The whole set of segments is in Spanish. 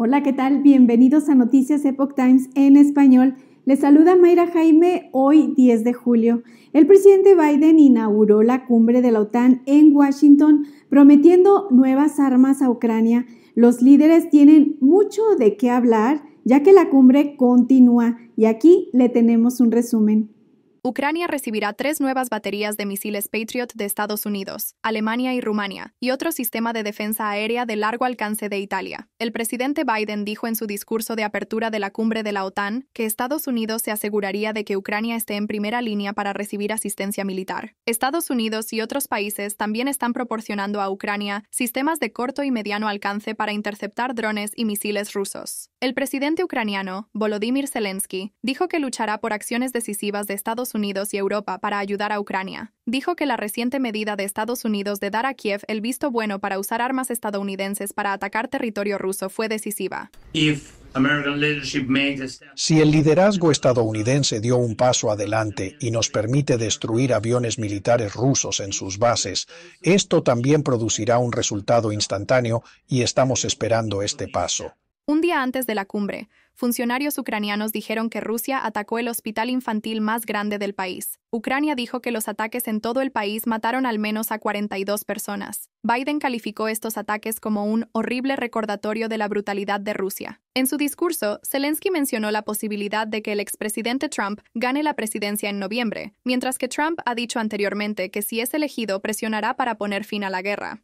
Hola, ¿qué tal? Bienvenidos a Noticias Epoch Times en español. Les saluda Mayra Jaime hoy 10 de julio. El presidente Biden inauguró la cumbre de la OTAN en Washington prometiendo nuevas armas a Ucrania. Los líderes tienen mucho de qué hablar ya que la cumbre continúa y aquí le tenemos un resumen. Ucrania recibirá tres nuevas baterías de misiles Patriot de Estados Unidos, Alemania y Rumania, y otro sistema de defensa aérea de largo alcance de Italia. El presidente Biden dijo en su discurso de apertura de la cumbre de la OTAN que Estados Unidos se aseguraría de que Ucrania esté en primera línea para recibir asistencia militar. Estados Unidos y otros países también están proporcionando a Ucrania sistemas de corto y mediano alcance para interceptar drones y misiles rusos. El presidente ucraniano, Volodymyr Zelensky, dijo que luchará por acciones decisivas de Estados Unidos Unidos y Europa para ayudar a Ucrania. Dijo que la reciente medida de Estados Unidos de dar a Kiev el visto bueno para usar armas estadounidenses para atacar territorio ruso fue decisiva. si el liderazgo estadounidense dio un paso adelante y nos permite destruir aviones militares rusos en sus bases, esto también producirá un resultado instantáneo y estamos esperando este paso. Un día antes de la cumbre, funcionarios ucranianos dijeron que Rusia atacó el hospital infantil más grande del país. Ucrania dijo que los ataques en todo el país mataron al menos a 42 personas. Biden calificó estos ataques como un horrible recordatorio de la brutalidad de Rusia. En su discurso, Zelensky mencionó la posibilidad de que el expresidente Trump gane la presidencia en noviembre, mientras que Trump ha dicho anteriormente que si es elegido presionará para poner fin a la guerra.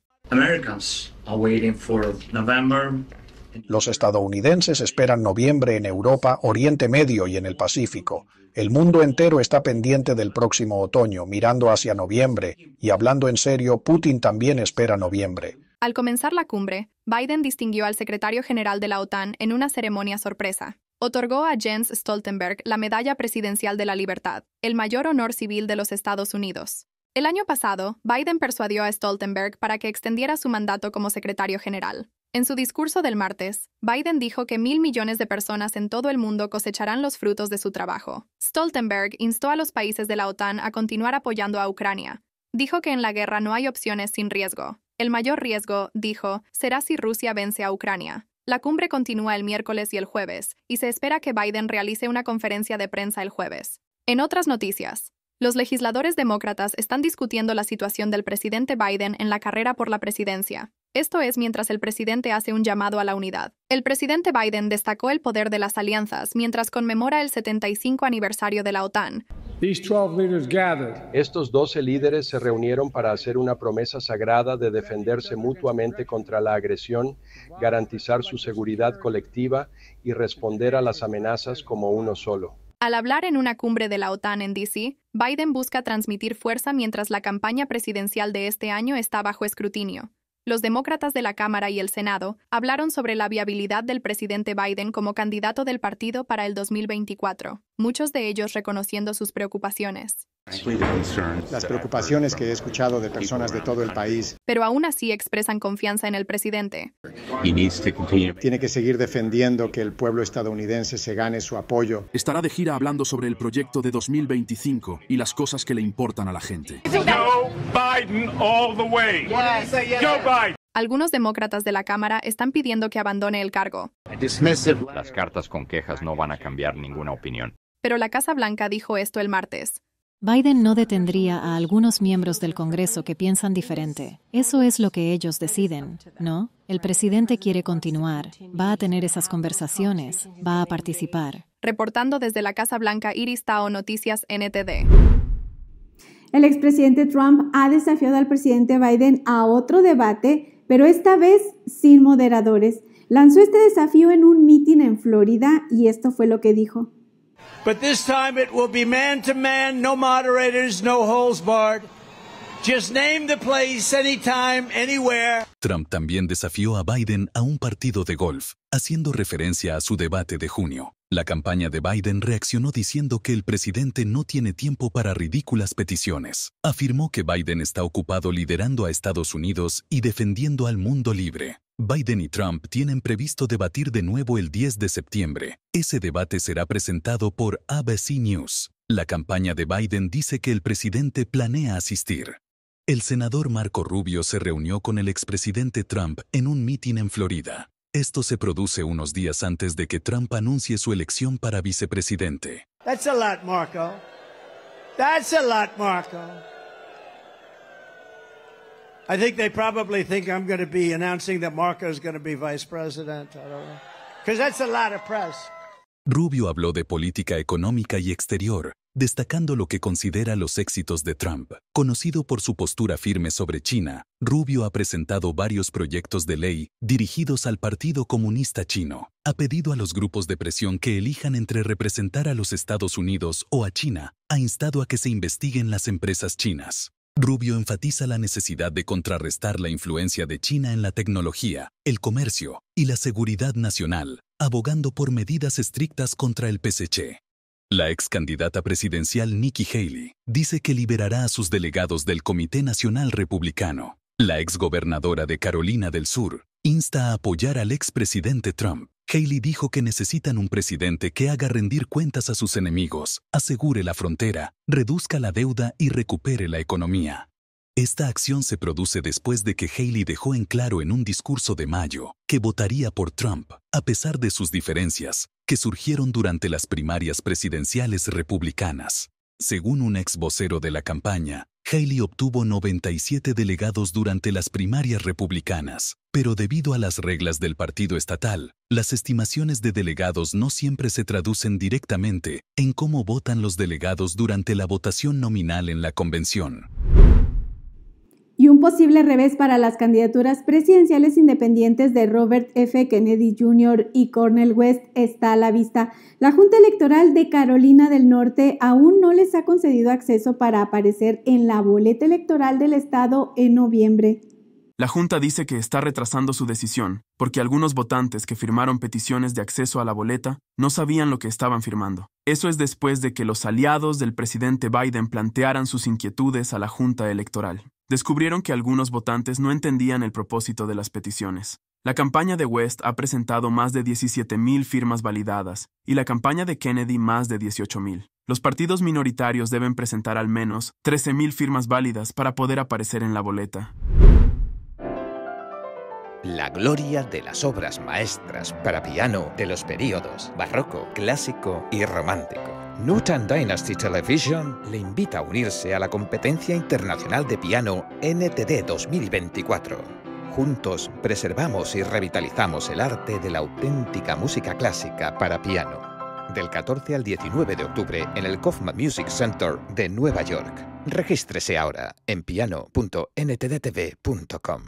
Los estadounidenses esperan noviembre en Europa, Oriente Medio y en el Pacífico. El mundo entero está pendiente del próximo otoño, mirando hacia noviembre, y hablando en serio, Putin también espera noviembre. Al comenzar la cumbre, Biden distinguió al secretario general de la OTAN en una ceremonia sorpresa. Otorgó a Jens Stoltenberg la Medalla Presidencial de la Libertad, el mayor honor civil de los Estados Unidos. El año pasado, Biden persuadió a Stoltenberg para que extendiera su mandato como secretario general. En su discurso del martes, Biden dijo que mil millones de personas en todo el mundo cosecharán los frutos de su trabajo. Stoltenberg instó a los países de la OTAN a continuar apoyando a Ucrania. Dijo que en la guerra no hay opciones sin riesgo. El mayor riesgo, dijo, será si Rusia vence a Ucrania. La cumbre continúa el miércoles y el jueves, y se espera que Biden realice una conferencia de prensa el jueves. En otras noticias, los legisladores demócratas están discutiendo la situación del presidente Biden en la carrera por la presidencia. Esto es mientras el presidente hace un llamado a la unidad. El presidente Biden destacó el poder de las alianzas mientras conmemora el 75 aniversario de la OTAN. Estos 12 líderes se reunieron para hacer una promesa sagrada de defenderse mutuamente contra la agresión, garantizar su seguridad colectiva y responder a las amenazas como uno solo. Al hablar en una cumbre de la OTAN en DC, Biden busca transmitir fuerza mientras la campaña presidencial de este año está bajo escrutinio los demócratas de la Cámara y el Senado hablaron sobre la viabilidad del presidente Biden como candidato del partido para el 2024, muchos de ellos reconociendo sus preocupaciones. Las preocupaciones que he escuchado de personas de todo el país. Pero aún así expresan confianza en el presidente. Tiene que seguir defendiendo que el pueblo estadounidense se gane su apoyo. Estará de gira hablando sobre el proyecto de 2025 y las cosas que le importan a la gente. Biden all the way. Algunos demócratas de la Cámara están pidiendo que abandone el cargo. Las cartas con quejas no van a cambiar ninguna opinión. Pero la Casa Blanca dijo esto el martes. Biden no detendría a algunos miembros del Congreso que piensan diferente. Eso es lo que ellos deciden, ¿no? El presidente quiere continuar, va a tener esas conversaciones, va a participar. Reportando desde la Casa Blanca, Iris Tao, Noticias NTD. El expresidente Trump ha desafiado al presidente Biden a otro debate, pero esta vez sin moderadores. Lanzó este desafío en un mitin en Florida y esto fue lo que dijo. But this time it will be man to man, no moderators, no holes barred. Just name the place anytime, anywhere. Trump también desafió a Biden a un partido de golf, haciendo referencia a su debate de junio. La campaña de Biden reaccionó diciendo que el presidente no tiene tiempo para ridículas peticiones. Afirmó que Biden está ocupado liderando a Estados Unidos y defendiendo al mundo libre. Biden y Trump tienen previsto debatir de nuevo el 10 de septiembre. Ese debate será presentado por ABC News. La campaña de Biden dice que el presidente planea asistir. El senador Marco Rubio se reunió con el expresidente Trump en un mitin en Florida. Esto se produce unos días antes de que Trump anuncie su elección para vicepresidente. That's a lot, Marco. That's a lot, Marco. I think they probably think I'm going to be announcing that Marco is going to be vice president. I don't know. Because that's a lot of press. Rubio habló de política económica y exterior, destacando lo que considera los éxitos de Trump. Conocido por su postura firme sobre China, Rubio ha presentado varios proyectos de ley dirigidos al Partido Comunista Chino. Ha pedido a los grupos de presión que elijan entre representar a los Estados Unidos o a China. Ha instado a que se investiguen las empresas chinas. Rubio enfatiza la necesidad de contrarrestar la influencia de China en la tecnología, el comercio y la seguridad nacional, abogando por medidas estrictas contra el PSC. La ex candidata presidencial Nikki Haley dice que liberará a sus delegados del Comité Nacional Republicano. La ex gobernadora de Carolina del Sur insta a apoyar al expresidente Trump. Haley dijo que necesitan un presidente que haga rendir cuentas a sus enemigos, asegure la frontera, reduzca la deuda y recupere la economía. Esta acción se produce después de que Haley dejó en claro en un discurso de mayo que votaría por Trump, a pesar de sus diferencias, que surgieron durante las primarias presidenciales republicanas. Según un ex vocero de la campaña, Haley obtuvo 97 delegados durante las primarias republicanas, pero debido a las reglas del partido estatal, las estimaciones de delegados no siempre se traducen directamente en cómo votan los delegados durante la votación nominal en la convención y un posible revés para las candidaturas presidenciales independientes de Robert F. Kennedy Jr. y Cornel West está a la vista. La Junta Electoral de Carolina del Norte aún no les ha concedido acceso para aparecer en la boleta electoral del estado en noviembre. La Junta dice que está retrasando su decisión, porque algunos votantes que firmaron peticiones de acceso a la boleta no sabían lo que estaban firmando. Eso es después de que los aliados del presidente Biden plantearan sus inquietudes a la Junta Electoral descubrieron que algunos votantes no entendían el propósito de las peticiones. La campaña de West ha presentado más de 17.000 firmas validadas y la campaña de Kennedy más de 18.000. Los partidos minoritarios deben presentar al menos 13.000 firmas válidas para poder aparecer en la boleta. La gloria de las obras maestras para piano de los periodos barroco, clásico y romántico. Nutan Dynasty Television le invita a unirse a la competencia internacional de piano NTD 2024. Juntos preservamos y revitalizamos el arte de la auténtica música clásica para piano. Del 14 al 19 de octubre en el Kaufman Music Center de Nueva York. Regístrese ahora en piano.ntdtv.com.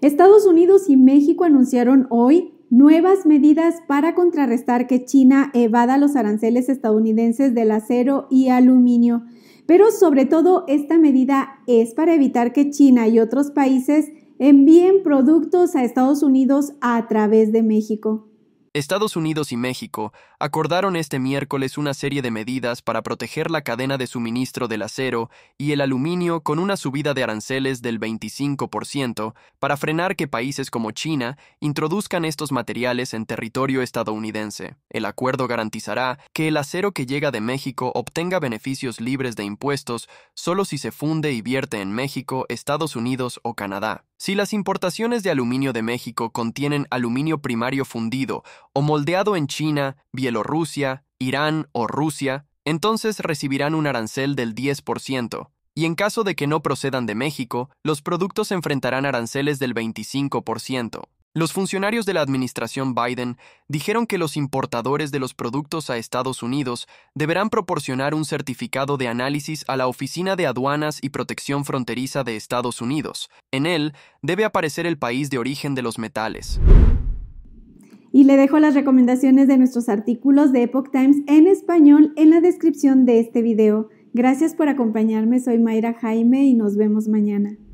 Estados Unidos y México anunciaron hoy Nuevas medidas para contrarrestar que China evada los aranceles estadounidenses del acero y aluminio. Pero sobre todo esta medida es para evitar que China y otros países envíen productos a Estados Unidos a través de México. Estados Unidos y México acordaron este miércoles una serie de medidas para proteger la cadena de suministro del acero y el aluminio con una subida de aranceles del 25% para frenar que países como China introduzcan estos materiales en territorio estadounidense. El acuerdo garantizará que el acero que llega de México obtenga beneficios libres de impuestos solo si se funde y vierte en México, Estados Unidos o Canadá. Si las importaciones de aluminio de México contienen aluminio primario fundido o moldeado en China, Bielorrusia, Irán o Rusia, entonces recibirán un arancel del 10%, y en caso de que no procedan de México, los productos enfrentarán aranceles del 25%. Los funcionarios de la administración Biden dijeron que los importadores de los productos a Estados Unidos deberán proporcionar un certificado de análisis a la Oficina de Aduanas y Protección Fronteriza de Estados Unidos. En él debe aparecer el país de origen de los metales. Y le dejo las recomendaciones de nuestros artículos de Epoch Times en español en la descripción de este video. Gracias por acompañarme, soy Mayra Jaime y nos vemos mañana.